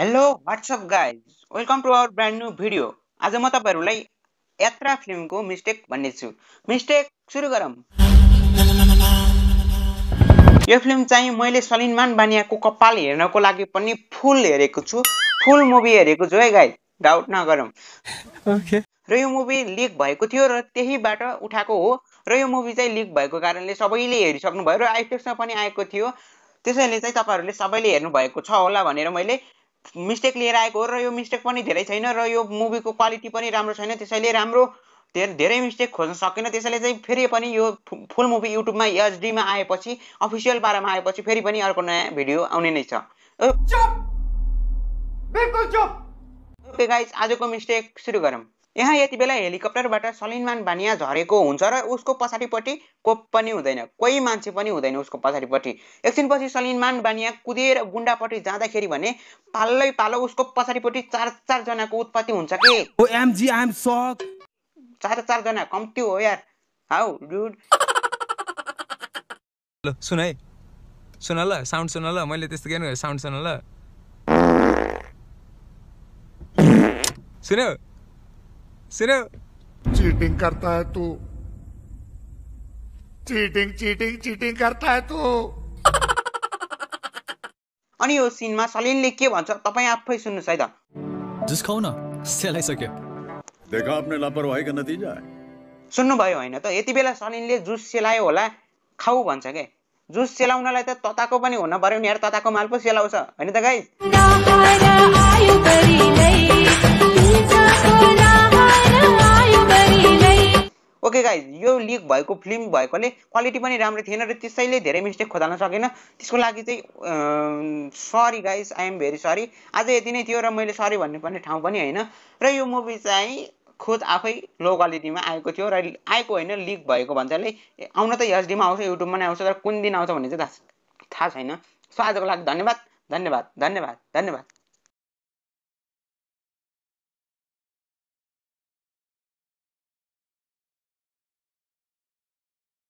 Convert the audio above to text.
hello what's up guys welcome to our brand new video आज म तपाईँहरूलाई यात्रा फिल्मको मिस्टेक भन्नेछु मिस्टेक सुरु गरौँ यो फिल्म चाहिँ मैले सलिनमान बानियाको कपाल हेर्नको लागि पनि फुल हेरेको छु फुल मुभी हेरेको छु है गाई डाउट नगरौँ र यो मुभी लिक भएको थियो र त्यहीबाट उठाएको हो र यो मुभी चाहिँ लिक भएको कारणले सबैले हेरिसक्नुभयो र आइफेक्समा पनि आएको थियो त्यसैले चाहिँ तपाईँहरूले सबैले हेर्नुभएको छ होला भनेर मैले मिस्टेक लिएर आएको हो र यो मिस्टेक पनि धेरै छैन र यो मुभीको क्वालिटी पनि राम्रो छैन त्यसैले राम्रो धेरै धेरै मिस्टेक खोज्न सकेन त्यसैले चाहिँ फेरि पनि यो फुल मुभी युट्युबमा एचडीमा आएपछि अफिसियल बारेमा आएपछि फेरि पनि अर्को नयाँ भिडियो आउने नै छ ओके गाइस आजको मिस्टेक सुरु गरौँ यहाँ यति बेला हेलिकप्टरबाट सलिनमान बानिया झरेको हुन्छ र उसको पछाडिपट्टि को पनि हुँदैन कोही मान्छे पनि हुँदैन उसको पछाडिपट्टि एकछिनपछि सलिनमान बानिया कुदेर गुन्डापट्टि जाँदाखेरि भने पालै पालो उसको पछाडिपट्टि चार चारजनाको उत्पत्ति हुन्छ कि चार चारजना कम्ती हो यार हाउ डुड सुन है सुन ल साउन्ड सुन ल मैले त्यस्तो के साउन्ड सुन ल सुन्यो सिर्फ चीटिंग करता है तू चीटिंग चीटिंग चीटिंग करता है तू अनि यो सिनमा सलिनले के भन्छ तपाईँ आफै सुन्नुहोस् है त जिस्काउ न सेलाइसक्यो देखा आफ्नो लापरवाही का नतिजा है सुन्नुभयो होइन त यति बेला सलिनले जुस सेलायो होला खाऊ भन्छ के जुस सेलाउनलाई त तताको पनि हुन पर्यो नि यार तताको माल पो सेलाउँछ होइन त गाई ओके गाइज यो लिक भएको फिल्म भएकोले क्वालिटी पनि राम्रो थिएन र त्यसैले धेरै मिस्टेक खोजाल्न सकेन त्यसको लागि चाहिँ sorry guys am very sorry आज यति नै थियो र मैले सरी भन्नुपर्ने ठाउँ पनि होइन र यो मुभी चाहिँ खुद आफै लो क्वालिटीमा आएको थियो र आएको होइन लिक भएको भन्छले आउन त एचडीमा आउँछ युट्युबमा नै आउँछ तर कुन दिन आउँछ भन्ने चाहिँ थाहा छैन सो आजको लागि धन्यवाद धन्यवाद धन्यवाद धन्यवाद